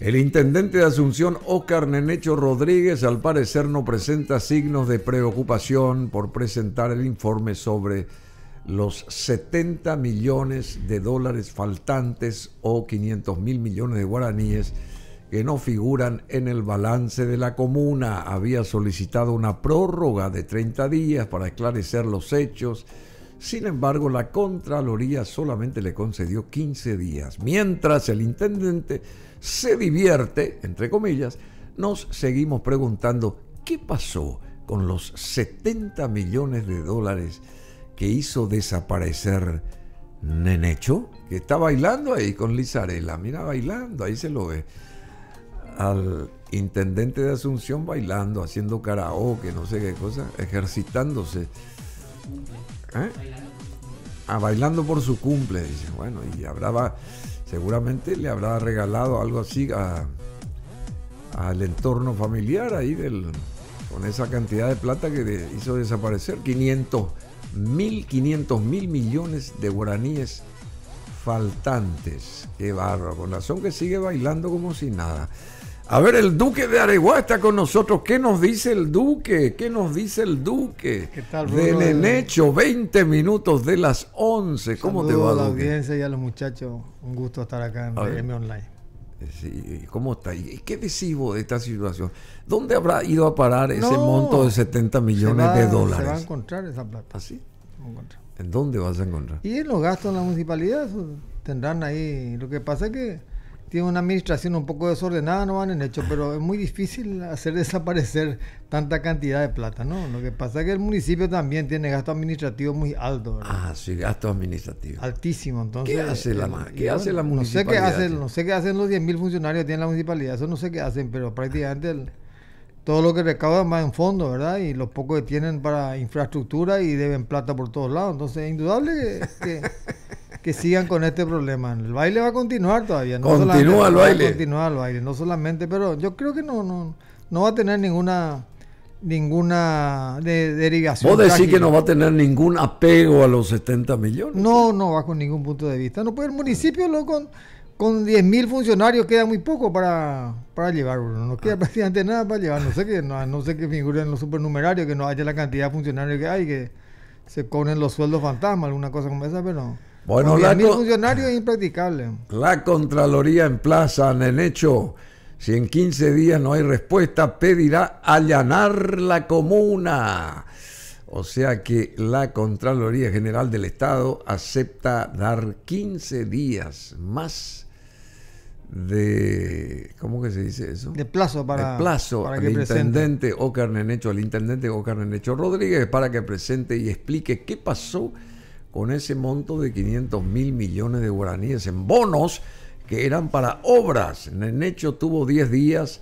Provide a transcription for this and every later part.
El intendente de Asunción, Óscar Nenecho Rodríguez, al parecer no presenta signos de preocupación por presentar el informe sobre los 70 millones de dólares faltantes o 500 mil millones de guaraníes que no figuran en el balance de la comuna. Había solicitado una prórroga de 30 días para esclarecer los hechos. Sin embargo, la Contraloría solamente le concedió 15 días, mientras el intendente se divierte, entre comillas, nos seguimos preguntando qué pasó con los 70 millones de dólares que hizo desaparecer Nenecho, que está bailando ahí con Lizarela, mira bailando, ahí se lo ve, al intendente de Asunción bailando, haciendo karaoke, no sé qué cosa, ejercitándose. ¿Eh? A ah, bailando por su cumple, dice. Bueno, y habrá seguramente le habrá regalado algo así al entorno familiar ahí del, con esa cantidad de plata que hizo desaparecer 500 mil 500 mil millones de guaraníes faltantes qué barba, con razón que sigue bailando como si nada a ver, el Duque de Areguá está con nosotros. ¿Qué nos dice el Duque? ¿Qué nos dice el Duque? ¿Qué tal, Del 20 minutos de las 11. ¿Cómo te va, a la audiencia y a los muchachos. Un gusto estar acá en PM Online. Eh, sí, eh, ¿Cómo está? ¿Y qué decisivo de esta situación? ¿Dónde habrá ido a parar ese monto de 70 millones de dólares? ¿Ah, se va a encontrar esa plata. ¿Ah, ¿En dónde vas a encontrar? Y en los gastos en la municipalidad tendrán ahí. Lo que pasa es que tiene una administración un poco desordenada, no van en hecho, pero es muy difícil hacer desaparecer tanta cantidad de plata, ¿no? Lo que pasa es que el municipio también tiene gasto administrativo muy alto. ¿verdad? Ah, sí, gasto administrativo. Altísimo, entonces. ¿Qué hace la, eh, ¿qué hace la municipalidad? No sé qué hacen, no sé qué hacen los 10.000 funcionarios que tiene la municipalidad, eso no sé qué hacen, pero prácticamente todo lo que recaudan va en fondo, ¿verdad? Y los pocos que tienen para infraestructura y deben plata por todos lados, entonces es indudable que que sigan con este problema. El baile va a continuar todavía. No Continúa el baile. Continúa el baile, no solamente, pero yo creo que no, no, no va a tener ninguna ninguna de, derivación. Vos decís que no va a tener ningún apego a los 70 millones. No, no bajo con ningún punto de vista. No puede el municipio lo con con 10.000 funcionarios queda muy poco para, para llevar, No queda ah. prácticamente nada para llevar. No sé qué no, no sé figuren los supernumerarios, que no haya la cantidad de funcionarios que hay, que se cobren los sueldos fantasmas, alguna cosa como esa, pero... Bueno, la funcionario es impracticable. La Contraloría en Plaza, Nenecho. Si en 15 días no hay respuesta, pedirá allanar la comuna. O sea que la Contraloría General del Estado acepta dar 15 días más de ¿cómo que se dice eso? De plazo para que intendente Ocar Nenecho, al intendente Ocar Nenecho Rodríguez para que presente y explique qué pasó con ese monto de 500 mil millones de guaraníes en bonos que eran para obras. en hecho tuvo 10 días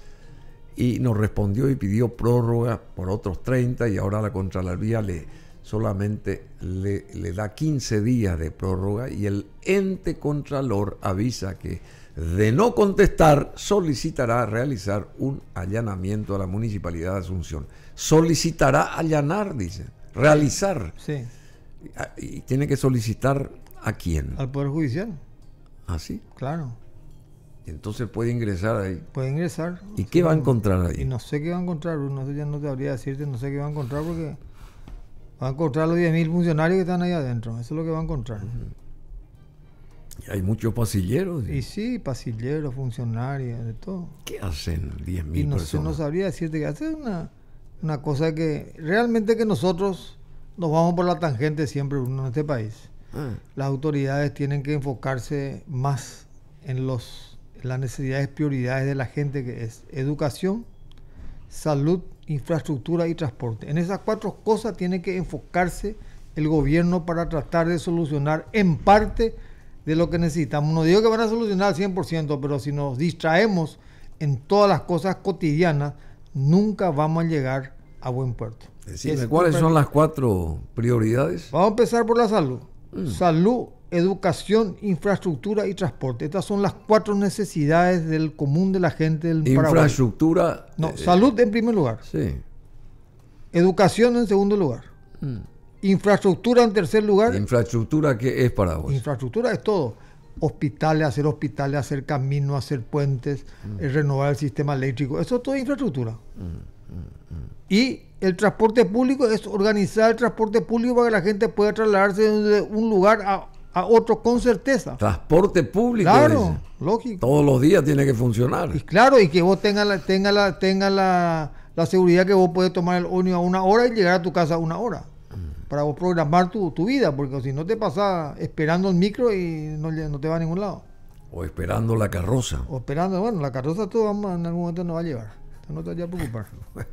y nos respondió y pidió prórroga por otros 30 y ahora la Contraloría le, solamente le, le da 15 días de prórroga y el ente contralor avisa que de no contestar solicitará realizar un allanamiento a la Municipalidad de Asunción. Solicitará allanar, dice, realizar. Sí. Ah, ¿Y tiene que solicitar a quién? Al Poder Judicial. ¿Ah, sí? Claro. Entonces puede ingresar ahí. Puede ingresar. ¿Y qué va a encontrar ahí? Y no sé qué va a encontrar, no sé, ya no te habría decirte, no sé qué va a encontrar porque va a encontrar los 10.000 funcionarios que están ahí adentro, eso es lo que va a encontrar. y hay muchos pasilleros. Y sí, pasilleros, funcionarios, de todo. ¿Qué hacen 10.000 no personas? no sabría decirte que hacen una cosa que realmente que nosotros nos vamos por la tangente siempre, uno en este país. Ah. Las autoridades tienen que enfocarse más en, los, en las necesidades, prioridades de la gente, que es educación, salud, infraestructura y transporte. En esas cuatro cosas tiene que enfocarse el gobierno para tratar de solucionar en parte de lo que necesitamos. No digo que van a solucionar al 100%, pero si nos distraemos en todas las cosas cotidianas, nunca vamos a llegar a buen puerto. Decime, ¿cuáles son las cuatro prioridades? Vamos a empezar por la salud. Mm. Salud, educación, infraestructura y transporte. Estas son las cuatro necesidades del común de la gente del infraestructura, No, eh, salud en primer lugar. Sí. Educación en segundo lugar. Mm. Infraestructura en tercer lugar. Infraestructura que es para vos. Infraestructura es todo. Hospitales, hacer hospitales, hacer caminos, hacer puentes, mm. eh, renovar el sistema eléctrico. Eso es todo infraestructura. Y el transporte público es organizar el transporte público para que la gente pueda trasladarse de un lugar a, otro con certeza. Transporte público. Claro, lógico. Todos los días tiene que funcionar. Y claro, y que vos tengas la, tenga la, tenga la, seguridad que vos puedes tomar el ómnibus a una hora y llegar a tu casa a una hora. Para vos programar tu, vida, porque si no te pasas esperando el micro y no, te va a ningún lado. O esperando la carroza. O esperando, bueno, la carroza tú en algún momento no va a llevar no te haya preocupado.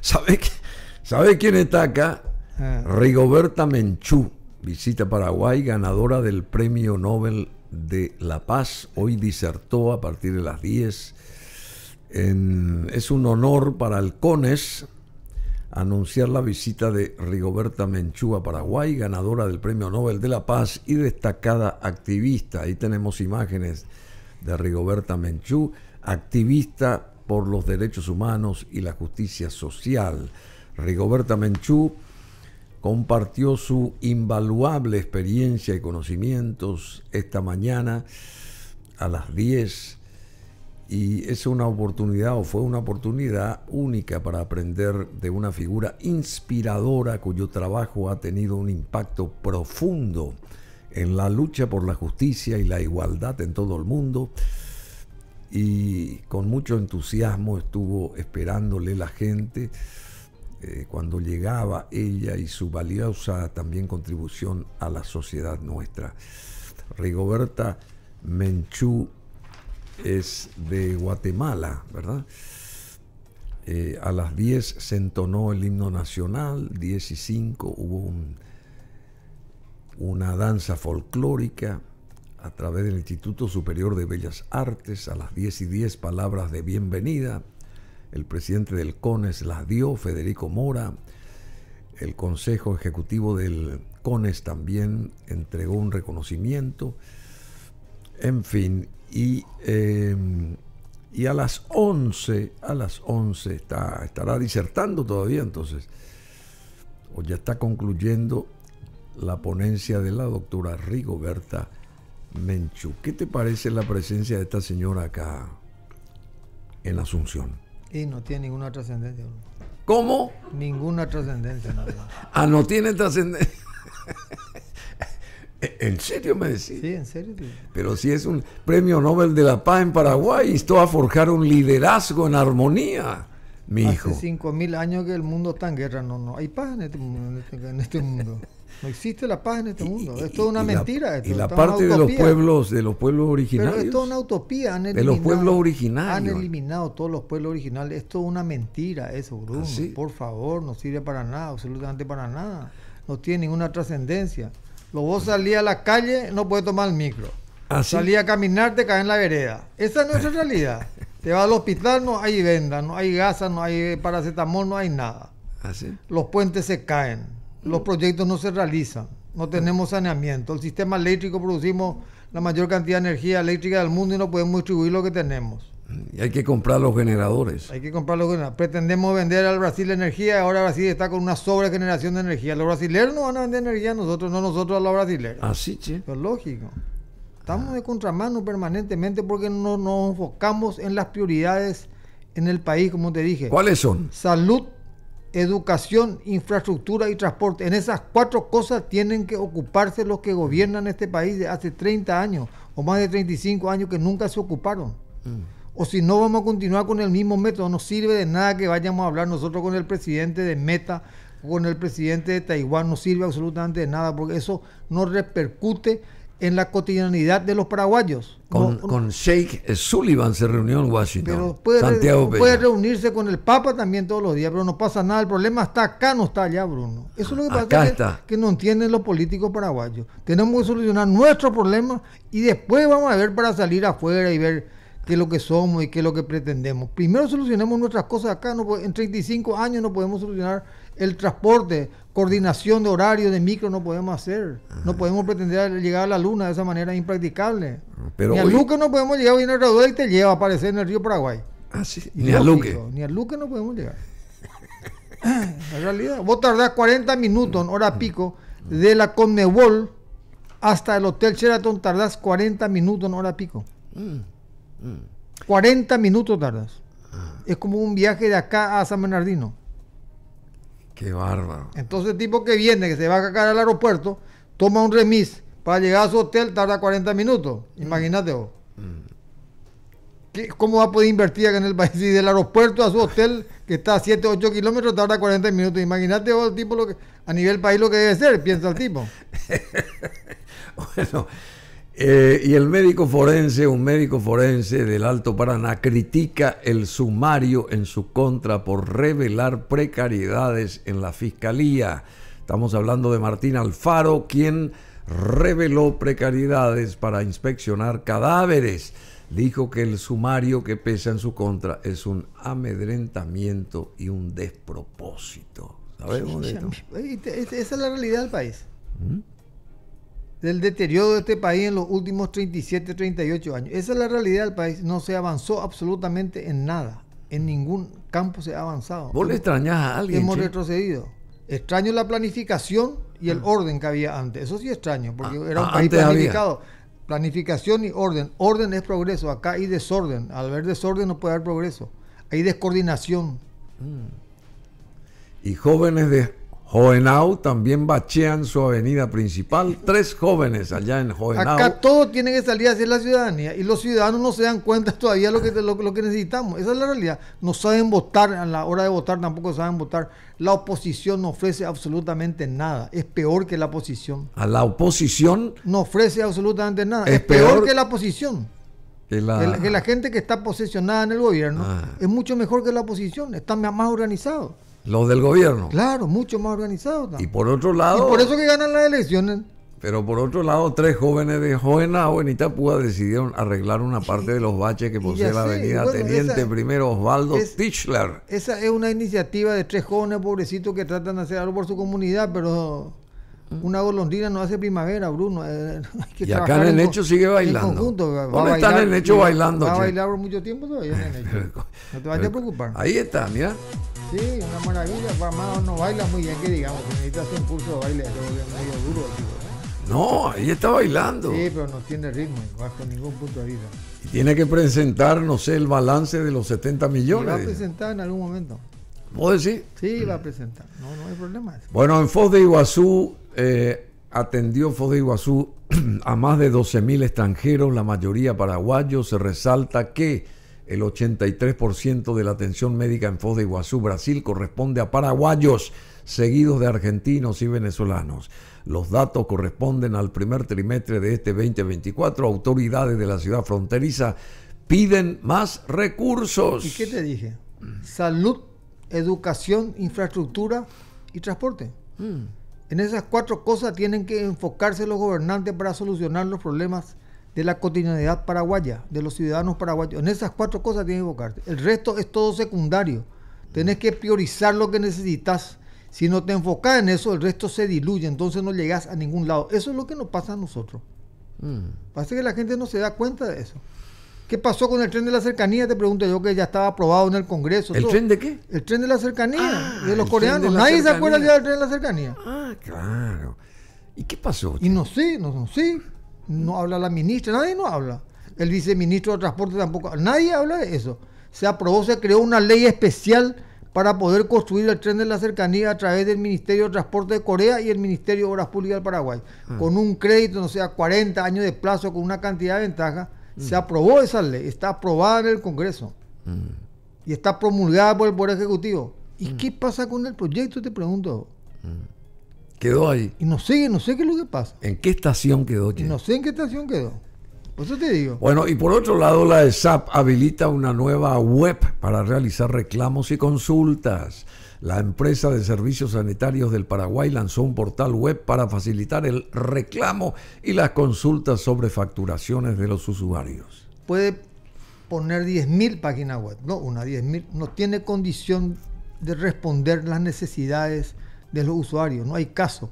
¿sabe, quién está acá? Ah. Rigoberta Menchú, visita Paraguay, ganadora del Premio Nobel de la Paz. Hoy disertó a partir de las 10. es un honor para el CONES anunciar la visita de Rigoberta Menchú a Paraguay, ganadora del Premio Nobel de la Paz y destacada activista. Ahí tenemos imágenes de Rigoberta Menchú, activista por los Derechos Humanos y la Justicia Social. Rigoberta Menchú compartió su invaluable experiencia y conocimientos esta mañana a las 10 y es una oportunidad o fue una oportunidad única para aprender de una figura inspiradora cuyo trabajo ha tenido un impacto profundo en la lucha por la justicia y la igualdad en todo el mundo y con mucho entusiasmo estuvo esperándole la gente. Eh, cuando llegaba ella y su valiosa también contribución a la sociedad nuestra. Rigoberta Menchú es de Guatemala, ¿verdad? Eh, a las 10 se entonó el himno nacional, 10 y 5 hubo una danza folclórica, a través del Instituto Superior de Bellas Artes a las 10 y 10 palabras de bienvenida. El presidente del CONES las dio, Federico Mora. El Consejo Ejecutivo del CONES también entregó un reconocimiento. En fin, y, em, y a las 11, a las 11 estará disertando todavía entonces, o ya está concluyendo la ponencia de la doctora Rigoberta Menchu, ¿qué te parece la presencia de esta señora acá en Asunción? Y no tiene ninguna trascendencia. ¿Cómo? Ninguna trascendencia. ah, no tiene trascendencia. ¿En serio me decís? Sí, en serio. Pero si es un premio Nobel de la Paz en Paraguay, esto a forjar un liderazgo en armonía, mi hijo. Hace 5.000 años que el mundo está en guerra, no, no hay paz en este, este, este mundo. No existe la paz en este mundo. es toda una mentira. Y la parte de los pueblos, de los pueblos originarios. Pero es toda una utopía. Han de los pueblos originarios. Han eliminado todos los pueblos originales. Es una mentira eso, Bruno. Ah, Por favor, no sirve para nada, absolutamente para nada. No tiene ninguna trascendencia. Lo vos salís a la calle, no puedes tomar el micro. Ah, salís a caminar, te caes en la vereda. Esa es nuestra realidad. Te vas al hospital, no hay venda, no hay gasa, no hay paracetamol, no hay nada. Ah, los puentes se caen los proyectos no se realizan, no tenemos saneamiento. El sistema eléctrico producimos la mayor cantidad de energía eléctrica del mundo y no podemos distribuir lo que tenemos. Y hay que comprar los generadores. Hay que comprar los generadores. Pretendemos vender al Brasil energía, ahora Brasil está con una sobregeneración de energía. Los brasileños no van a vender energía nosotros, no nosotros a los brasileños. Así, ah, che. es lógico. Estamos ah. de contramano permanentemente porque no nos enfocamos en las prioridades en el país, como te dije. ¿Cuáles son? Salud, educación, infraestructura y transporte. En esas cuatro cosas tienen que ocuparse los que gobiernan este país de hace 30 años o más de 35 años que nunca se ocuparon. Mm. O si no vamos a continuar con el mismo método, no sirve de nada que vayamos a hablar nosotros con el presidente de Meta, o con el presidente de Taiwán, no sirve absolutamente de nada porque eso no repercute en la cotidianidad de los paraguayos. Con, Sheikh Sullivan se reunió en Washington. Pero puede, Santiago puede reunirse con el Papa también todos los días, pero no pasa nada. El problema está acá, no está allá, Bruno. Eso es lo que pasa acá Que, no entienden los políticos paraguayos. Tenemos que solucionar nuestro problema y después vamos a ver para salir afuera y ver qué es lo que somos y qué es lo que pretendemos. Primero solucionemos nuestras cosas acá. No, en 35 años no podemos solucionar el transporte, coordinación de horario de micro no podemos hacer. No ah. podemos pretender llegar a la luna de esa manera impracticable. Ah, pero ni a Luque no podemos llegar, en el y te lleva a aparecer en el río Paraguay. Ah, ni a Luque. Ni a Luque no podemos llegar. en realidad. Vos tardás 40 minutos en mm, hora mm, pico mm. de la Conmebol hasta el Hotel Sheraton, tardás 40 minutos en hora pico. 40 minutos tardas. Es como un viaje de acá a San Bernardino. Qué bárbaro. Entonces el tipo que viene, que se va a cagar al aeropuerto, toma un remis para llegar a su hotel, tarda 40 minutos. Mm. Imagínate vos. Mm. ¿Cómo va a poder invertir acá en el país? Si del aeropuerto a su hotel, que está a 7, 8 kilómetros, tarda 40 minutos. Imagínate vos, el tipo, a nivel país lo que debe ser, piensa el tipo. bueno. Eh, y el médico forense, un médico forense del Alto Paraná, critica el sumario en su contra por revelar precariedades en la fiscalía. Estamos hablando de Martín Alfaro, quien reveló precariedades para inspeccionar cadáveres. Dijo que el sumario que pesa en su contra es un amedrentamiento y un despropósito. ¿Sabemos de Esa es la realidad del país. ¿Mm? del deterioro de este país en los últimos 37, 38 años. Esa es la realidad del país. No se avanzó absolutamente en nada. En ningún campo se ha avanzado. ¿Vos le a alguien? Hemos retrocedido. Extraño la planificación y el ah. orden que había antes. Eso sí extraño, porque ah, era un ah, país planificado. Planificación y orden. Orden es progreso. Acá hay desorden. Al ver desorden no puede haber progreso. Hay descoordinación. Mm. Y jóvenes de Jovenau también bachean su avenida principal. Tres jóvenes allá en Jovenau. Acá todos tienen que salir hacia la ciudadanía y los ciudadanos no se dan cuenta todavía lo que, lo, que necesitamos. Esa es la realidad. No saben votar, a la hora de votar tampoco saben votar. La oposición no ofrece absolutamente nada. Es peor que la oposición. A la oposición. No ofrece absolutamente nada. Es, peor, que la oposición. Que la... gente que está posesionada en el gobierno ah. es mucho mejor que la oposición. Está más organizado. Los del gobierno. Claro, mucho más organizados. Y por otro lado. Y por eso que ganan las elecciones. Pero por otro lado, tres jóvenes de jovena ah, en Púa decidieron arreglar una parte de los baches que posee la avenida Teniente Primero Osvaldo Tischler. Esa es una iniciativa de tres jóvenes pobrecitos que tratan de hacer algo por su comunidad, pero una golondrina no hace primavera, Bruno. Eh, y acá en el hecho sigue bailando. ¿Dónde en el hecho bailando? Va a mucho tiempo No te vayas a preocupar. Ahí está, mira. Sí, una maravilla. Mamá no baila muy bien, que digamos, necesita hacer un curso de baile, medio duro. No, ahí está bailando. Sí, pero no tiene ritmo, bajo ningún punto de vista. Y tiene que presentar, no sé, el balance de los 70 millones. va a presentar en algún momento. ¿Vos decís? Sí, va a presentar. No, no hay problema. Bueno, en Foz de Iguazú eh, atendió Foz de Iguazú a más de 12.000 extranjeros, la mayoría paraguayos. Se resalta que el 83% de la atención médica en Foz de Iguazú, Brasil, corresponde a paraguayos, seguidos de argentinos y venezolanos. Los datos corresponden al primer trimestre de este 2024. Autoridades de la ciudad fronteriza piden más recursos. ¿Y qué te dije? Salud, educación, infraestructura y transporte. Mm. En esas cuatro cosas tienen que enfocarse los gobernantes para solucionar los problemas de la cotidianidad paraguaya, de los ciudadanos paraguayos. En esas cuatro cosas tienes que enfocarte. El resto es todo secundario. Tenés que priorizar lo que necesitas. Si no te enfocas en eso, el resto se diluye, entonces no llegas a ningún lado. Eso es lo que nos pasa a nosotros. Mm. Parece que la gente no se da cuenta de eso. ¿Qué pasó con el tren de la cercanía? Te pregunto yo que ya estaba aprobado en el Congreso. ¿El tren de qué? El tren de la cercanía, ah, de los coreanos. Nadie se acuerda del tren de la cercanía. Ah, claro. ¿Y qué pasó? Y no sé, no, no sé no habla la ministra, nadie no habla. El viceministro de Transporte tampoco, nadie habla de eso. Se aprobó, se creó una ley especial para poder construir el tren de la cercanía a través del Ministerio de Transporte de Corea y el Ministerio de Obras Públicas del Paraguay. Ah. Con un crédito, no sea 40 años de plazo, con una cantidad de ventaja, mm. se aprobó esa ley, está aprobada en el Congreso mm. y está promulgada por el Poder Ejecutivo. ¿Y mm. qué pasa con el proyecto? Te pregunto. Quedó ahí. Y no sé, no sé qué es lo que pasa. ¿En qué estación quedó? Y no sé en qué estación quedó. Por eso te digo. Bueno, y por otro lado, la ESAP habilita una nueva web para realizar reclamos y consultas. La empresa de servicios sanitarios del Paraguay lanzó un portal web para facilitar el reclamo y las consultas sobre facturaciones de los usuarios. Puede poner 10.000 páginas web, no una 10.000, no tiene condición de responder las necesidades de los usuarios, no hay caso.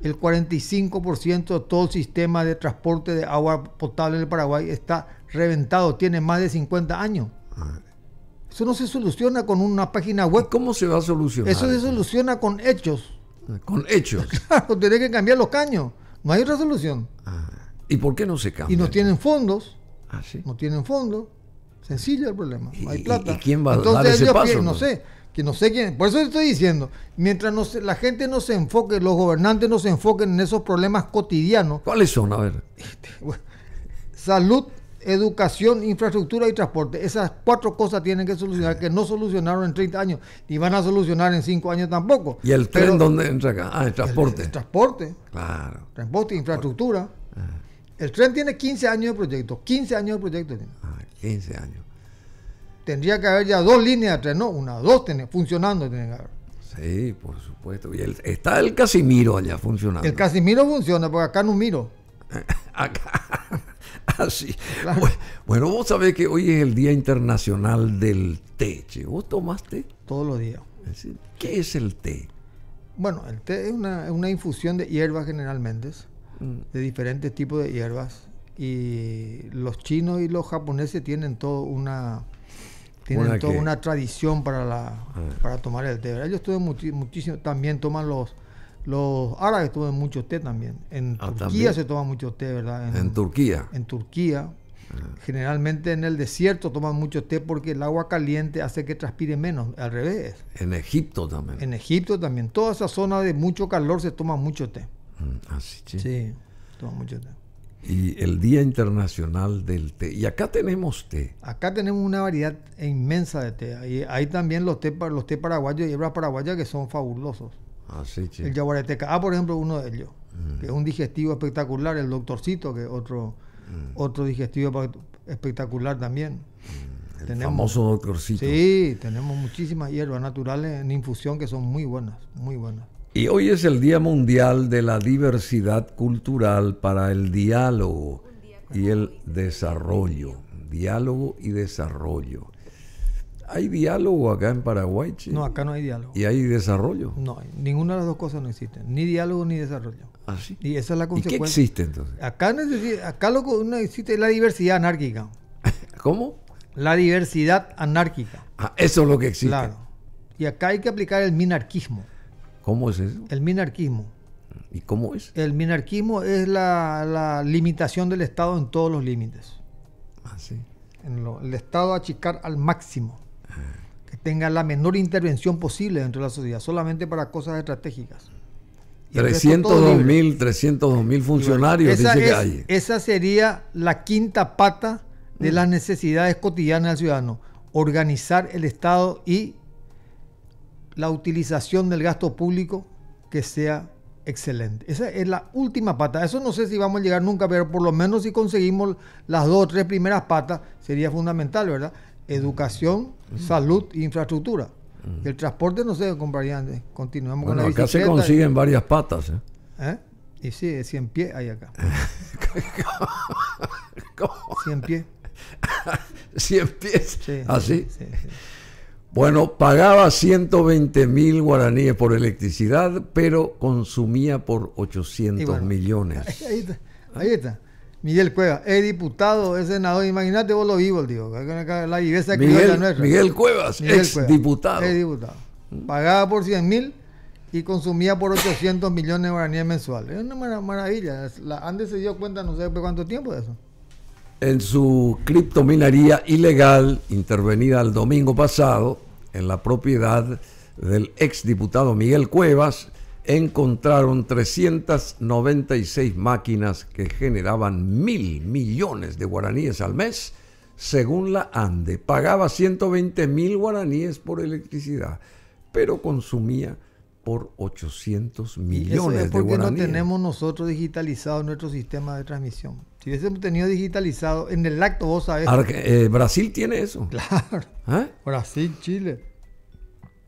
El 45% de todo el sistema de transporte de agua potable en el Paraguay está reventado, tiene más de 50 años. Ah. Eso no se soluciona con una página web. ¿Cómo se va a solucionar? Eso se soluciona con hechos. Ah, con hechos. Claro, tiene que cambiar los caños. No hay otra solución. Ah. ¿Y por qué no se cambia? Y no tienen fondos. Ah, No tienen fondos. Sencillo el problema. hay plata. ¿Y, quién va a dar ese paso? no sé que no sé quién, por eso estoy diciendo, mientras no la gente no se enfoque, los gobernantes no se enfoquen en esos problemas cotidianos. ¿Cuáles son? A ver. Este, salud, educación, infraestructura y transporte. Esas cuatro cosas tienen que solucionar, que no solucionaron en 30 años, ni van a solucionar en 5 años tampoco. ¿Y el tren dónde entra acá? Ah, el transporte. El, transporte. Claro. Transporte, infraestructura. Ah. El tren tiene 15 años de proyecto, 15 años de proyecto. Ah, 15 años tendría que haber ya dos líneas de tren, no, una, dos tenés, funcionando Sí, por supuesto. Y está el Casimiro allá funcionando. El Casimiro funciona, porque acá no miro. acá. Así. Bueno, vos sabés que hoy es el Día Internacional del Té. ¿Vos tomaste? Todos los días. ¿Qué es el té? Bueno, el té es una, infusión de hierbas generalmente, mm. de diferentes tipos de hierbas. Y los chinos y los japoneses tienen todo una tienen toda una tradición para, la, ah. tomar el té. Ellos toman muchísimo, también toman los, los árabes toman mucho té también. En ah, Turquía se toma mucho té, ¿verdad? En, Turquía. En Turquía. Ah. Generalmente en el desierto toman mucho té porque el agua caliente hace que transpire menos, al revés. En Egipto también. En Egipto también. Toda esa zona de mucho calor se toma mucho té. Mm, sí. Sí, toma mucho té y el Día Internacional del Té. Y acá tenemos té. Acá tenemos una variedad inmensa de té. Y hay también los té, los té paraguayos y hebras paraguayas que son fabulosos. Ah, el yaguareteca, ah, por ejemplo, uno de ellos, mm. que es un digestivo espectacular. El doctorcito, que es otro, mm. otro digestivo espectacular también. Mm, el famoso doctorcito. Sí, tenemos muchísimas hierbas naturales en infusión que son muy buenas, muy buenas. Y hoy es el Día Mundial de la Diversidad Cultural para el Diálogo y el Desarrollo. Diálogo y desarrollo. ¿Hay diálogo acá en Paraguay? No, acá no hay diálogo. ¿Y hay desarrollo? No, ninguna de las dos cosas no existen. Ni diálogo ni desarrollo. ¿Ah, y esa es la consecuencia. qué existe entonces? Acá, acá lo que no existe es la diversidad anárquica. ¿Cómo? La diversidad anárquica. Ah, eso es lo que existe. Claro. Y acá hay que aplicar el minarquismo. ¿Cómo es eso? El minarquismo. ¿Y cómo es? El minarquismo es la, limitación del Estado en todos los límites. Ah, sí. el Estado achicar al máximo. Ah. Que tenga la menor intervención posible dentro de la sociedad, solamente para cosas estratégicas. 302 mil, funcionarios, esa dice Esa sería la quinta pata de mm. las necesidades cotidianas del ciudadano. Organizar el Estado y la utilización del gasto público que sea excelente. Esa es la última pata. Eso no sé si vamos a llegar nunca, pero por lo menos si conseguimos las dos o tres primeras patas, sería fundamental, ¿verdad? Educación, salud e infraestructura. El transporte no se compraría Continuamos con la Acá se consiguen varias patas. ¿eh? ¿Eh? Y sí, si en pies hay acá. ¿Cómo? 100 pies. 100 pies. Sí, ¿Así? ¿Ah, sí. Bueno, pagaba 120 mil guaraníes por electricidad, pero consumía por 800 millones. Ahí, está, Miguel Cuevas, es diputado, es senador. Imagínate vos lo vivo, tío. Miguel, nuestra. Cuevas, ex diputado. Ex diputado. Pagaba por 100 mil y consumía por 800 millones de guaraníes mensuales. Es una maravilla. La, antes se dio cuenta, no sé cuánto tiempo de eso en su criptominería ilegal intervenida el domingo pasado en la propiedad del exdiputado Miguel Cuevas, encontraron 396 máquinas que generaban mil millones de guaraníes al mes, según la ANDE. Pagaba 120 mil guaraníes por electricidad, pero consumía por 800 millones es de guaraníes. no tenemos nosotros digitalizado nuestro sistema de transmisión? Si hubiésemos tenido digitalizado, en el acto vos sabés. Eh, Brasil tiene eso. Claro. ¿Ah? Brasil, Chile.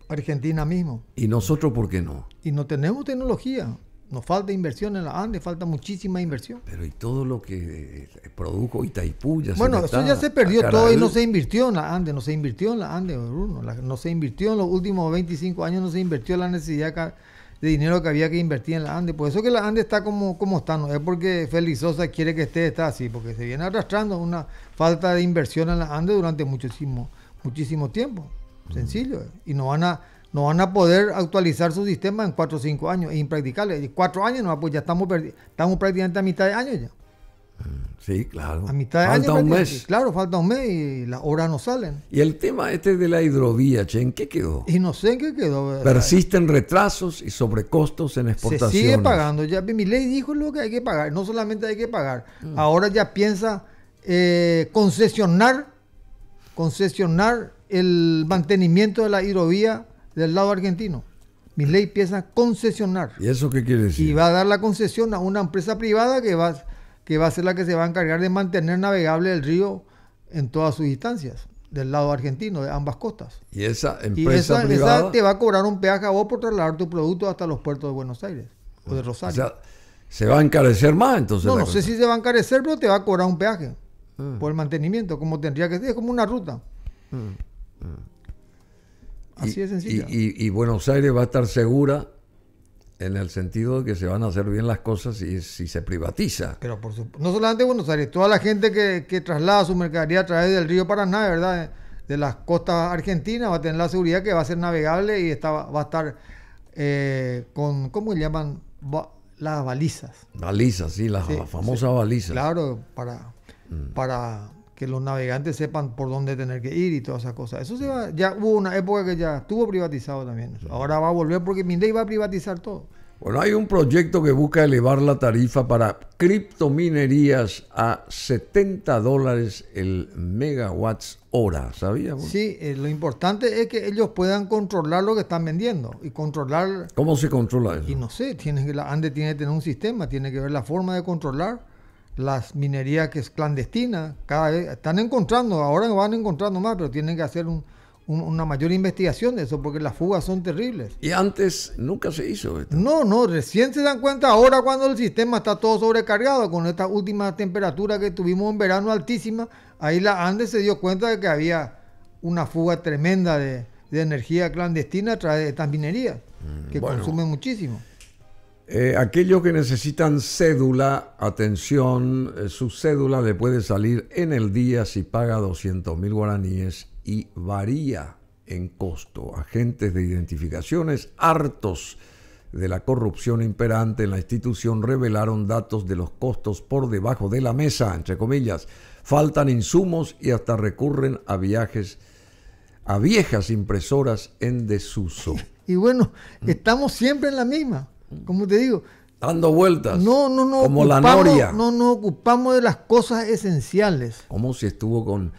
Argentina mismo. ¿Y nosotros por qué no? Y no tenemos tecnología. Nos falta inversión en la ANDE, falta muchísima inversión. Pero y todo lo que eh, produjo Itaipú ya Bueno, eso ya se perdió todo y no se invirtió en la Andes, no se invirtió en la Andes, Bruno. no se invirtió en los últimos 25 años, no se invirtió en la necesidad de dinero que había que invertir en la ANDE, Por eso que la Andes está como, como está, no es porque Félix Sosa quiere que esté está así, porque se viene arrastrando una falta de inversión en la ANDE durante muchísimo, muchísimo tiempo. Mm. Sencillo. Eh. Y no van a no van a poder actualizar su sistema en 4 o 5 años, es impracticable. ...cuatro años, no, pues ya estamos, estamos prácticamente a mitad de año ya. Mm, sí, claro. A mitad de falta un mes. Claro, falta un mes y las horas no salen. Y el tema este de la hidrovía, Che, ¿en qué quedó? Y no sé en qué quedó. Eh, Persisten retrasos y sobrecostos en exportaciones. Se sigue pagando. Ya mi ley dijo lo que hay que pagar. No solamente hay que pagar. Mm. Ahora ya piensa eh, concesionar, concesionar el mantenimiento de la hidrovía del lado argentino. Mi ley empieza a concesionar. ¿Y eso qué quiere decir? Y va a dar la concesión a una empresa privada que va, que va a ser la que se va a encargar de mantener navegable el río en todas sus distancias, del lado argentino, de ambas costas. ¿Y esa empresa privada? te va a cobrar un peaje a vos por trasladar tu producto hasta los puertos de Buenos Aires o de Rosario. O sea, ¿se va a encarecer más entonces? No, no sé si se va a encarecer, pero te va a cobrar un peaje ah. por el mantenimiento, como tendría que ser, es como una ruta. Ah, ah. Así de sencillo. Y, Buenos Aires va a estar segura en el sentido de que se van a hacer bien las cosas y si se privatiza. Pero por supuesto, no solamente Buenos Aires, toda la gente que, traslada su mercadería a través del río Paraná, ¿verdad? De las costas argentinas va a tener la seguridad que va a ser navegable y está, va a estar eh, con, ¿cómo le llaman? las balizas. Balizas, sí, las famosas balizas. Claro, para, mm. para que los navegantes sepan por dónde tener que ir y todas esas cosas. Eso se va, ya hubo una época que ya estuvo privatizado también. Ahora va a volver porque Mindey va a privatizar todo. Bueno, hay un proyecto que busca elevar la tarifa para criptominerías a 70 dólares el megawatt hora, ¿sabíamos? Sí, eh, lo importante es que ellos puedan controlar lo que están vendiendo y controlar... ¿Cómo se controla eso? Y no sé, tiene la tiene que tener un sistema, tiene que ver la forma de controlar las minerías que es clandestina, cada vez están encontrando, ahora van encontrando más, pero tienen que hacer una mayor investigación de eso, porque las fugas son terribles. Y antes nunca se hizo esto. No, no, recién se dan cuenta ahora cuando el sistema está todo sobrecargado, con esta última temperatura que tuvimos en verano altísima, ahí la Andes se dio cuenta de que había una fuga tremenda de, energía clandestina a través de estas minerías, mm, que consumen muchísimo. Eh, aquellos que necesitan cédula, atención, eh, su cédula le puede salir en el día si paga 200 mil guaraníes y varía en costo. Agentes de identificaciones hartos de la corrupción imperante en la institución revelaron datos de los costos por debajo de la mesa, entre comillas. Faltan insumos y hasta recurren a viajes a viejas impresoras en desuso. Y bueno, estamos siempre en la misma. Mm. como te digo, dando vueltas. No, no, no. Como la noria. No nos ocupamos de las cosas esenciales. Como si estuvo con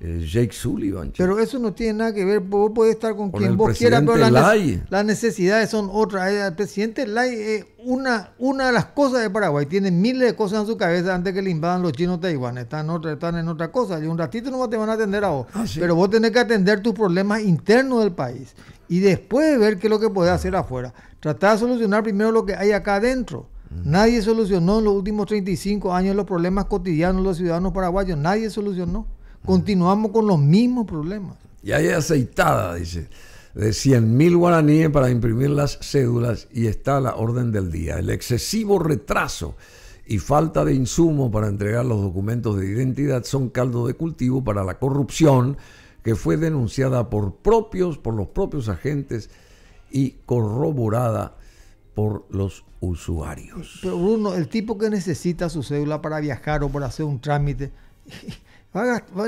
eh, Jake Sullivan. Pero eso no tiene nada que ver. Vos podés estar con, quien vos quieras, pero las, necesidades son otras. El eh, presidente Lai es una, una de las cosas de Paraguay. Tiene miles de cosas en su cabeza antes que le invadan los chinos Taiwán. Están en otra, están en otra cosa. Y un ratito no te van a atender a vos. Ah, pero vos tenés que atender tus problemas internos del país. Y después ver qué es lo que podés hacer afuera. Tratar de solucionar primero lo que hay acá adentro. Nadie solucionó en los últimos 35 años los problemas cotidianos de los ciudadanos paraguayos. Nadie solucionó. Continuamos con los mismos problemas. Y hay aceitada, dice, de 100.000 guaraníes para imprimir las cédulas y está la orden del día. El excesivo retraso y falta de insumo para entregar los documentos de identidad son caldo de cultivo para la corrupción que fue denunciada por propios, por los propios agentes y corroborada por los usuarios. Pero Bruno, el tipo que necesita su cédula para viajar o para hacer un trámite,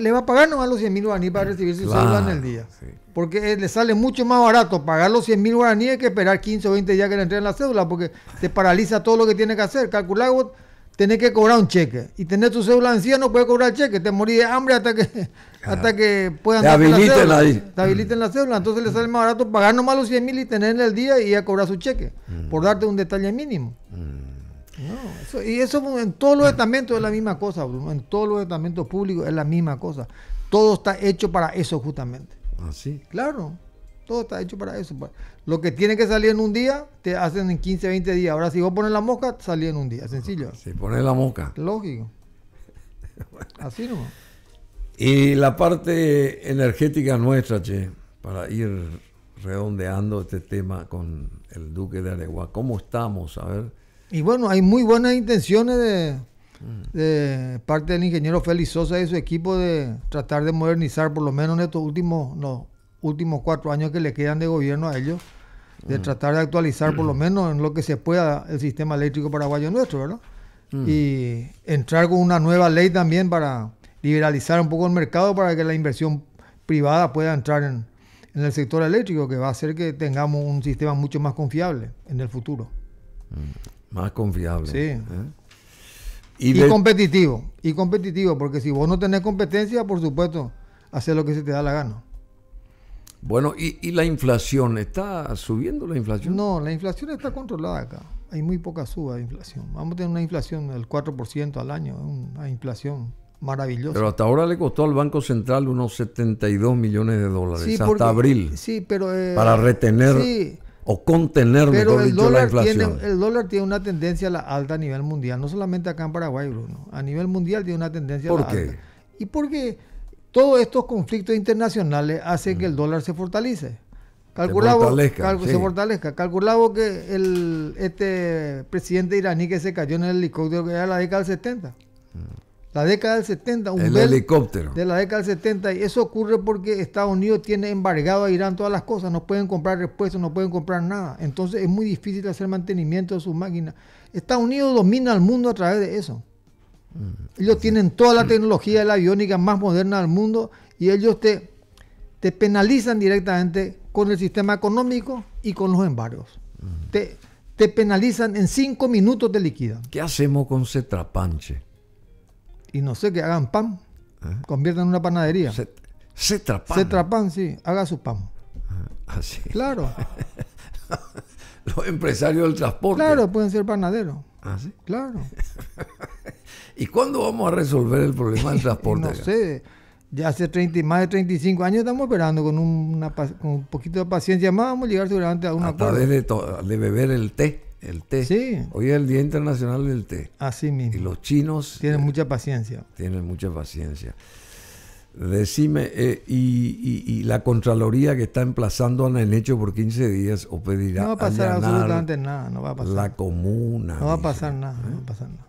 le va a pagar nomás los 100 mil guaraníes para recibir su cédula en el día. Porque eh, le sale mucho más barato pagar los 100 mil guaraníes que esperar 15 o 20 días que le entreguen la cédula, porque te paraliza todo lo que tienes que hacer. Calcular vos tenés que cobrar un cheque y tener tu cédula anciano no cobrar el cheque, te morís de hambre hasta que hasta que puedan. Te habiliten la Te mm. habiliten la cédula. Entonces le sale más barato pagar nomás los 100 mil y tenerle el día y a cobrar su cheque. Mm. Por darte un detalle mínimo. Mm. No, y eso en todos los estamentos es la misma cosa, Bruno. En todos los estamentos públicos es la misma cosa. Todo está hecho para eso, justamente. Así. Ah, claro. Todo está hecho para eso. Pues. Lo que tiene que salir en un día, te hacen en 15, 20 días. Ahora, si vos pones la mosca, salí en un día. Sencillo. Si pones la mosca. Lógico. Así nomás. Y la parte energética nuestra, che, para ir redondeando este tema con el Duque de Aregua. ¿Cómo estamos? A ver. Y bueno, hay muy buenas intenciones de, mm. parte del ingeniero Félix Sosa y su equipo de tratar de modernizar, por lo menos en estos últimos, últimos cuatro años que le quedan de gobierno a ellos, de mm. tratar de actualizar por lo mm. menos en lo que se pueda el sistema eléctrico paraguayo nuestro, ¿verdad? Y entrar con una nueva ley también para liberalizar un poco el mercado para que la inversión privada pueda entrar en, el sector eléctrico, que va a hacer que tengamos un sistema mucho más confiable en el futuro. Mm, más confiable. Sí. ¿Eh? Y, competitivo. Y competitivo, porque si vos no tenés competencia, por supuesto, haces lo que se te da la gana. Bueno, ¿y, ¿y, la inflación? ¿Está subiendo la inflación? No, la inflación está controlada acá. Hay muy poca suba de inflación. Vamos a tener una inflación del 4% al año, una inflación Maravilloso. Pero hasta ahora le costó al Banco Central unos 72 millones de dólares hasta abril. Sí, pero eh, para retener o contener el dólar la inflación. Tiene, el dólar tiene una tendencia a la alta a nivel mundial, no solamente acá en Paraguay, Bruno. A nivel mundial tiene una tendencia a ¿Por qué? Y porque todos estos conflictos internacionales hacen que el mm. dólar se fortalece. Calculado, fortalezca, sí. se fortalezca. Calculado que el este presidente iraní que se cayó en el helicóptero que era la década del 70. La década del 70, un el helicóptero. De la década del 70, y eso ocurre porque Estados Unidos tiene embargado a Irán todas las cosas, no pueden comprar repuestos, no pueden comprar nada. Entonces es muy difícil hacer mantenimiento de sus máquinas. Estados Unidos domina al mundo a través de eso. Mm. Ellos tienen toda la tecnología de la aviónica más moderna del mundo y ellos te, te penalizan directamente con el sistema económico y con los embargos. Mm. te, penalizan, en cinco minutos de liquida. ¿Qué hacemos con Cetrapanche? y no sé, que hagan pan. Ah. Conviertan en una panadería. Se, se trapan sí, haga su pan. Ah, así. claro. Los empresarios del transporte. Claro, pueden ser panaderos. así ah, Claro. ¿Y cuándo vamos a resolver el problema del transporte? no sé. Ya hace 30, más de 35 años estamos esperando. Con, un poquito de paciencia más vamos a llegar seguramente a una A de beber el té el té. Sí. Hoy es el Día Internacional del Té. Así mismo. Y los chinos... Tienen eh, mucha paciencia. Tienen mucha paciencia. Decime, eh, y, y, la Contraloría que está emplazando a hecho por 15 días o pedirá... No va a pasar absolutamente nada, no va a pasar. La comuna. No va a pasar nada, no va a ¿eh? pasar nada.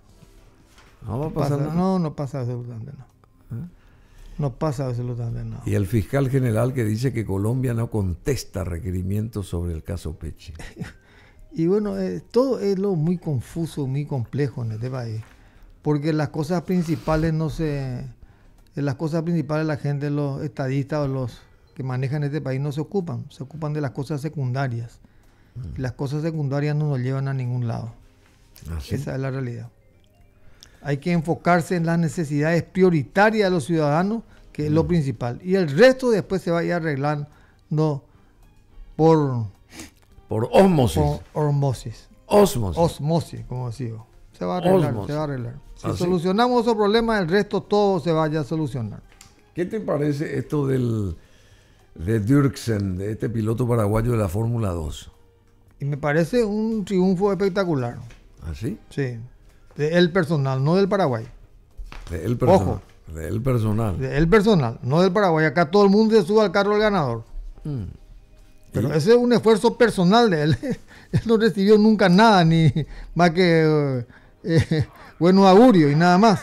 No va a pasar nada. No, no pasa absolutamente nada. No pasa absolutamente nada. Y el fiscal general que dice que Colombia no contesta requerimientos sobre el caso Peche. Y bueno, eh, todo es lo muy confuso, muy complejo en este país, porque las cosas principales no se... Eh, las cosas principales la gente, los estadistas o los que manejan este país no se ocupan, se ocupan de las cosas secundarias. Mm. Las cosas secundarias no nos llevan a ningún lado. Ah, Esa es la realidad. Hay que enfocarse en las necesidades prioritarias de los ciudadanos, que es lo mm. principal. Y el resto después se va a ir arreglando por por osmosis. Por osmosis. Osmosis. Osmosis, como decimos. Se va a arreglar, se va a arreglar. Si ¿Ah, solucionamos esos problemas, el resto todo se vaya a solucionar. ¿Qué te parece esto del de Dürksen, de este piloto paraguayo de la Fórmula 2? Y me parece un triunfo espectacular. ¿Ah, sí? Sí. De él personal, no del Paraguay. De él personal. Ojo. De él personal. De él personal, no del Paraguay. Acá todo el mundo se sube al carro del ganador. Mm. Pero ese es un esfuerzo personal de él. él no recibió nunca nada, ni más que eh, eh, buenos augurios y nada más.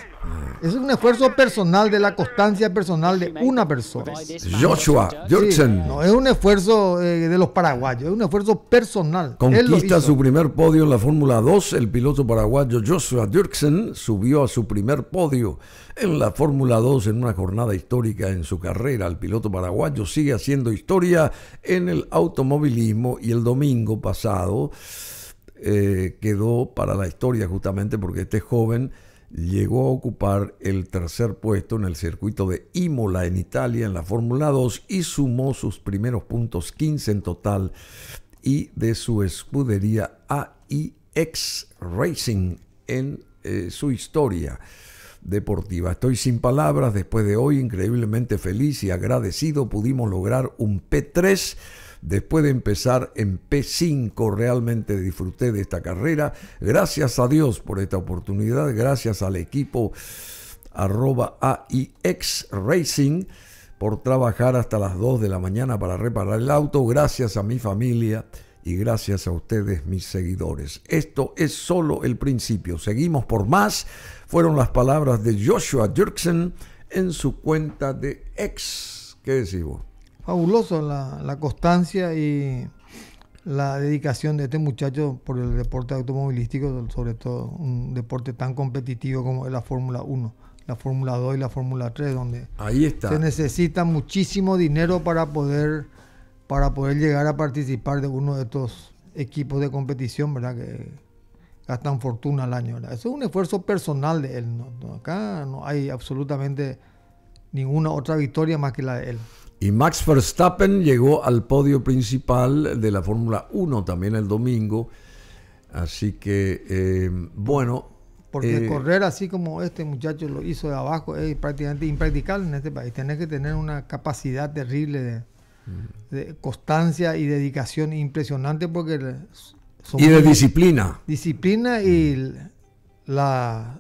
Es un esfuerzo personal de la constancia personal de una persona. Joshua Dirksen. no, es un esfuerzo eh, de los paraguayos, es un esfuerzo personal. Conquista su primer podio en la Fórmula 2. El piloto paraguayo Joshua Dirksen subió a su primer podio en la Fórmula 2 en una jornada histórica en su carrera. El piloto paraguayo sigue haciendo historia en el automovilismo y el domingo pasado eh, quedó para la historia justamente porque este joven llegó a ocupar el tercer puesto en el circuito de Imola en Italia en la Fórmula 2 y sumó sus primeros puntos 15 en total y de su escudería AIX Racing en eh, su historia deportiva. Estoy sin palabras, después de hoy increíblemente feliz y agradecido pudimos lograr un P3 Después de empezar en P5 realmente disfruté de esta carrera. Gracias a Dios por esta oportunidad, gracias al equipo arroba AIX Racing por trabajar hasta las 2 de la mañana para reparar el auto. Gracias a mi familia y gracias a ustedes, mis seguidores. Esto es solo el principio. Seguimos por más. Fueron las palabras de Joshua Jerksen en su cuenta de X. ¿Qué decimos? fabuloso la, constancia y la dedicación de este muchacho por el deporte automovilístico, sobre todo un deporte tan competitivo como la Fórmula 1, la Fórmula 2 y la Fórmula 3, donde se necesita muchísimo dinero para poder, para poder llegar a participar de uno de estos equipos de competición, ¿verdad? Que gastan fortuna al año, Eso es un esfuerzo personal de él, ¿no? Acá no hay absolutamente ninguna otra victoria más que la de él. Y Max Verstappen llegó al podio principal de la Fórmula 1 también el domingo. Así que, eh, bueno. Porque eh, correr así como este muchacho lo hizo de abajo es prácticamente impracticable en este país. tener que tener una capacidad terrible de, constancia y dedicación impresionante porque... Y de disciplina. Disciplina y las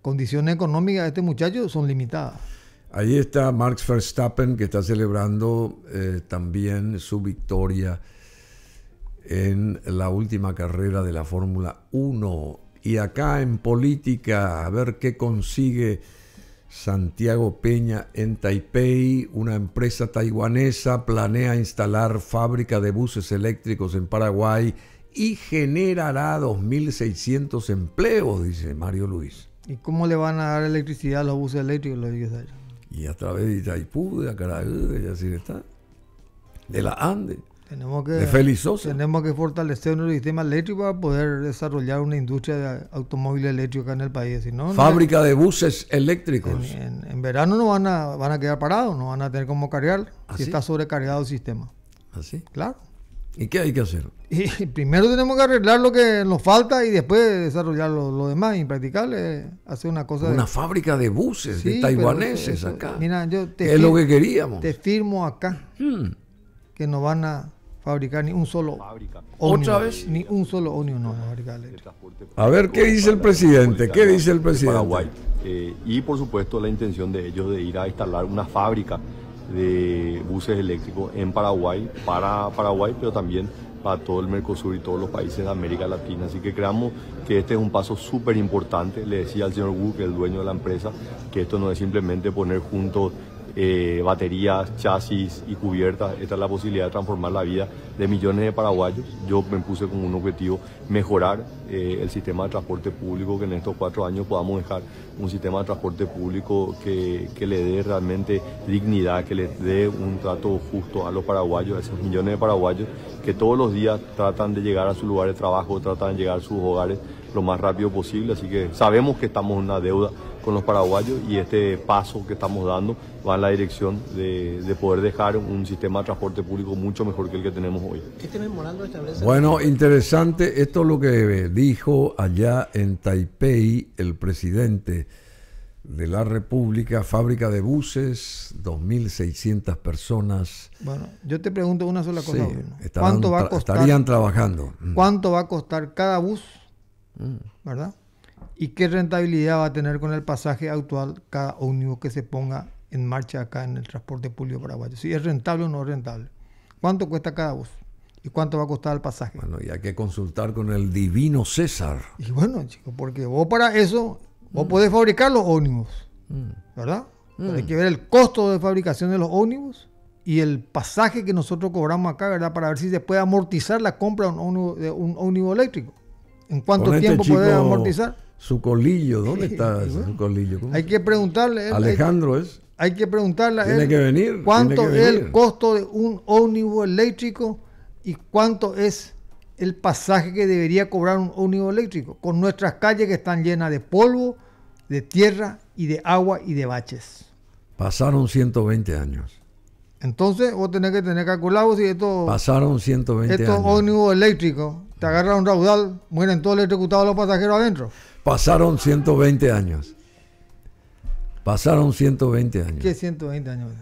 condiciones económicas de este muchacho son limitadas. Ahí está Max Verstappen que está celebrando eh, también su victoria en la última carrera de la Fórmula 1. Y acá en política, a ver qué consigue Santiago Peña en Taipei. Una empresa taiwanesa planea instalar fábrica de buses eléctricos en Paraguay y generará 2.600 empleos, dice Mario Luis. ¿Y cómo le van a dar electricidad a los buses eléctricos? y a través de Itaipú, de Acaragüe, de Yacyretá, de la Ande, tenemos que, de Tenemos que fortalecer nuestro sistema eléctrico para poder desarrollar una industria de automóviles eléctricos en el país. Fábrica de buses eléctricos. En, verano no van a, van a quedar parados, no van a tener cómo cargar si ¿Ah, está sobrecargado el sistema. ¿Así? ¿Ah, claro. ¿Y qué hay que hacer? Y primero tenemos que arreglar lo que nos falta y después desarrollar lo, lo demás. Impracticable eh, hacer una cosa. Una fábrica de buses de taiwaneses acá. Mira, yo te es lo que queríamos. Te firmo acá hmm. que no van a fabricar ni un solo. ¿Otra vez? Ni un solo onio no a ver qué dice el presidente. ¿Qué dice el presidente? Paraguay. Eh, y por supuesto la intención de ellos de ir a instalar una fábrica de buses eléctricos en Paraguay, para Paraguay, pero también para todo el Mercosur y todos los países de América Latina. Así que creamos que este es un paso súper importante. Le decía al señor Wu, que es el dueño de la empresa, que esto no es simplemente poner juntos eh, baterías, chasis y cubiertas. Esta es la posibilidad de transformar la vida de millones de paraguayos. Yo me puse como un objetivo mejorar eh, el sistema de transporte público, que en estos cuatro años podamos dejar un sistema de transporte público que, que le dé realmente dignidad, que le dé un trato justo a los paraguayos, a esos millones de paraguayos que todos los días tratan de llegar a su lugar de trabajo, tratan de llegar a sus hogares lo más rápido posible. Así que sabemos que estamos en una deuda con los paraguayos y este paso que estamos dando va en la dirección de, poder dejar un sistema de transporte público mucho mejor que el que tenemos hoy. Bueno, interesante, esto es lo que dijo allá en Taipei el presidente de la República, fábrica de buses, 2.600 personas. Bueno, yo te pregunto una sola cosa. ¿Cuánto va a costar? Estarían trabajando. Mm. ¿Cuánto va a costar cada bus? Mm. ¿Verdad? ¿Y qué rentabilidad va a tener con el pasaje actual cada ómnibus que se ponga en marcha acá en el transporte público paraguayo. Si es rentable o no es rentable. ¿Cuánto cuesta cada bus? ¿Y cuánto va a costar el pasaje? Bueno, y hay que consultar con el divino César. Y bueno, chicos, porque vos para eso, vos podés fabricar los ómnibus, mm. ¿verdad? hay mm. que ver el costo de fabricación de los ómnibus y el pasaje que nosotros cobramos acá, ¿verdad? Para ver si se puede amortizar la compra de un ónibus eléctrico. ¿En cuánto este tiempo puede amortizar? Su colillo, ¿dónde está su colillo? Hay que preguntarle. Alejandro es. Hay que preguntarle venir, cuánto es el costo de un ómnibus eléctrico y cuánto es el pasaje que debería cobrar un ómnibus eléctrico, con nuestras calles que están llenas de polvo, de tierra y de agua y de baches. Pasaron 120 años. Entonces vos tenés que tener calculado si esto... Pasaron 120 estos años. ómnibus eléctricos, te agarran un raudal, mueren todos ejecutados los pasajeros adentro. Pasaron 120 años. Pasaron 120 años. ¿Qué 120 años?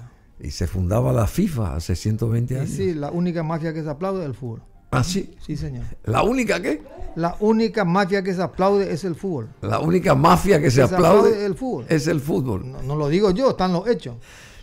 Y se fundaba la FIFA hace 120 años. Sí, sí la única mafia que se aplaude es el fútbol. ¿Ah, sí? Sí, señor. ¿La única qué? La única mafia que se aplaude es el fútbol. La única mafia que, se, aplaude, el fútbol. es el fútbol. No, lo digo yo, están los hechos.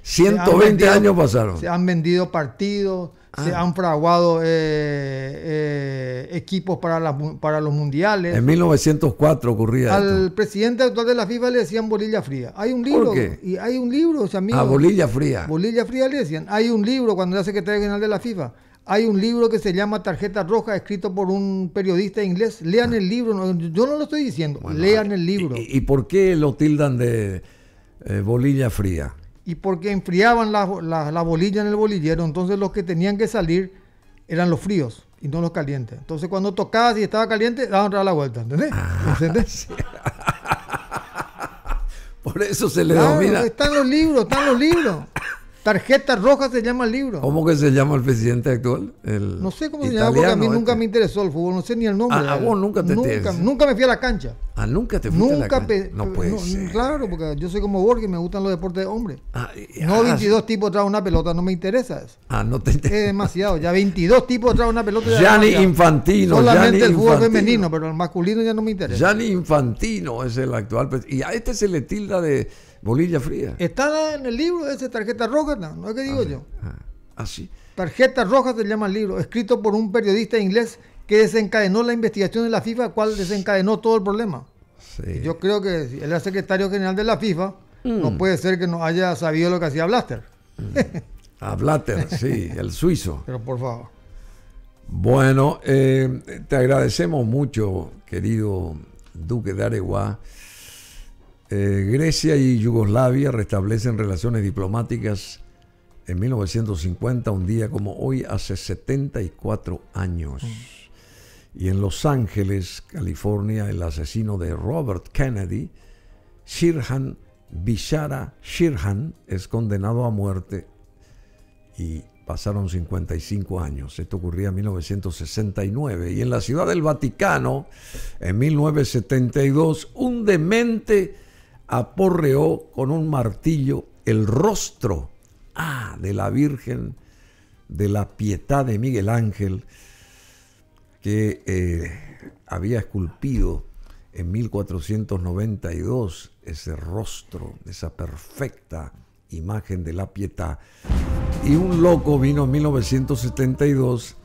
120 años pasaron. Se han vendido partidos, se ah. han fraguado eh, eh, equipos para, para los mundiales. En 1904 ocurría Al presidente actual de la FIFA le decían bolilla fría. Hay un libro. ¿Por Y hay un libro, ah, bolilla fría. Bolilla fría le decían. Hay un libro cuando era secretario general de la FIFA. Hay un libro que se llama Tarjeta Roja, escrito por un periodista inglés. Lean ah. el libro. yo no lo estoy diciendo. Lean el libro. ¿Y, por qué lo tildan de eh, bolilla fría? y porque enfriaban la, bolilla en el bolillero, entonces los que tenían que salir eran los fríos y no los calientes. Entonces cuando tocabas y estaba caliente, daban la vuelta, ¿entendés? Ah. ¿Entendés? Por eso se le domina. Están los libros, están los libros. Tarjeta Roja se llama el libro. ¿Cómo que se llama el presidente actual? no sé cómo se llama, porque a mí este. nunca me interesó el fútbol, no sé ni el nombre. Ah, vos nunca te nunca, nunca me fui a la cancha. Ah, nunca te fui a la cancha. No puede no, ser. Claro, porque yo soy como Borges, me gustan los deportes de hombre. Ah, no 22 ah, tipos tras una pelota, no me interesa eso. Ah, no te interesa. Es demasiado, ya 22 tipos tras una pelota. Ya Gianni Infantino. Solamente el fútbol femenino, pero el masculino ya no me interesa. Gianni Infantino es el actual. Pues, y a este se le tilda de Bolilla fría. Está en el libro esa tarjeta roja, no, no es que digo ah, yo. Ah, ah, sí. Tarjeta roja se llama el libro, escrito por un periodista inglés que desencadenó la investigación de la FIFA, cual desencadenó todo el problema. Yo creo que el él secretario general de la FIFA, no mm. puede ser que no haya sabido lo que hacía Blaster. Mm. A Blatter, sí, el suizo. Pero por favor. Bueno, eh, te agradecemos mucho, querido Duque de Areguá. Eh, Grecia y Yugoslavia restablecen relaciones diplomáticas en 1950, un día como hoy, hace 74 años. Mm. Y en Los Ángeles, California, el asesino de Robert Kennedy, Shirhan Bishara Shirhan, es condenado a muerte y pasaron 55 años. Esto ocurría en 1969. Y en la Ciudad del Vaticano, en 1972, un demente aporreó con un martillo el rostro ah, de la Virgen de la Piedad de Miguel Ángel, que eh, había esculpido en 1492 ese rostro, esa perfecta imagen de la Piedad. Y un loco vino en 1972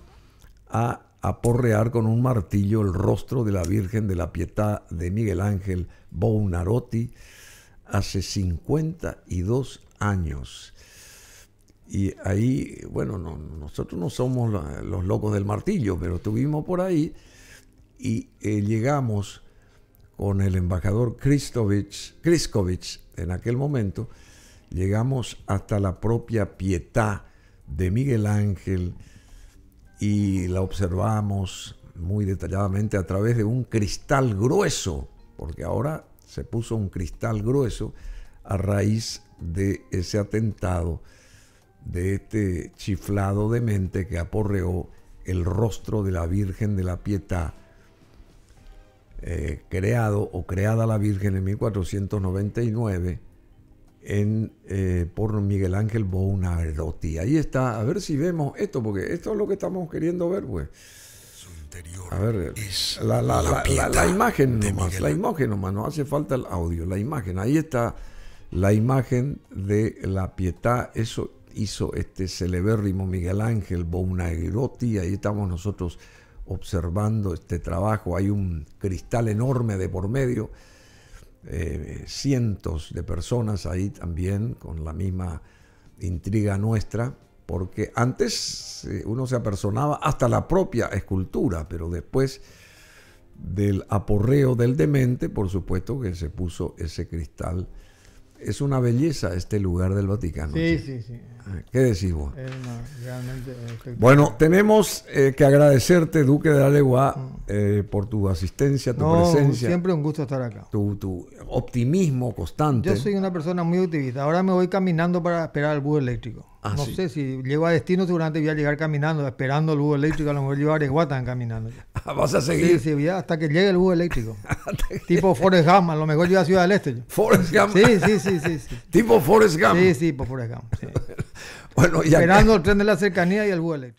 a porrear con un martillo el rostro de la Virgen de la Pietà de Miguel Ángel Bounarotti hace 52 años. Y ahí, bueno, nosotros no somos los locos del martillo, pero estuvimos por ahí y eh, llegamos con el embajador Kriskovich en aquel momento, llegamos hasta la propia Pietà de Miguel Ángel y la observamos muy detalladamente a través de un cristal grueso, porque ahora se puso un cristal grueso a raíz de ese atentado, de este chiflado de mente que aporreó el rostro de la Virgen de la Pietà, eh, creado o creada la Virgen en 1499 en, eh, por Miguel Ángel Bounardotti. Ahí está, a ver si vemos esto, porque esto es lo que estamos queriendo ver, pues. Su interior a ver, la, imagen la imagen nomás, no hace falta el audio, la imagen, ahí está la imagen de la pietad, eso hizo este celebérrimo Miguel Ángel Bounardotti, ahí estamos nosotros observando este trabajo, hay un cristal enorme de por medio eh, cientos de personas ahí también con la misma intriga nuestra, porque antes eh, uno se apersonaba hasta la propia escultura, pero después del aporreo del demente, por supuesto que se puso ese cristal es una belleza este lugar del Vaticano. Sí, sí, sí. Ah, ¿Qué decís vos? Este, bueno, tenemos eh, que agradecerte, Duque de la Legua, mm. eh, por tu asistencia, tu presencia. Siempre un gusto estar acá. Tu, tu, optimismo constante. Yo soy una persona muy optimista. Ahora me voy caminando para esperar el bus eléctrico. Ah, no sé si llego a destino, seguramente voy a llegar caminando, esperando el bus eléctrico. A lo mejor llego a Areguatan caminando. ¿Vas a seguir? Sí, sí, hasta que llegue el bus eléctrico. tipo Forrest Gump, a lo mejor llego a Ciudad del Este. ¿Forest Gump? Sí, sí, sí, sí, ¿Tipo Forest Gump? Sí, sí, tipo Forest Gump. bueno, Esperando el tren de la cercanía y el bus eléctrico.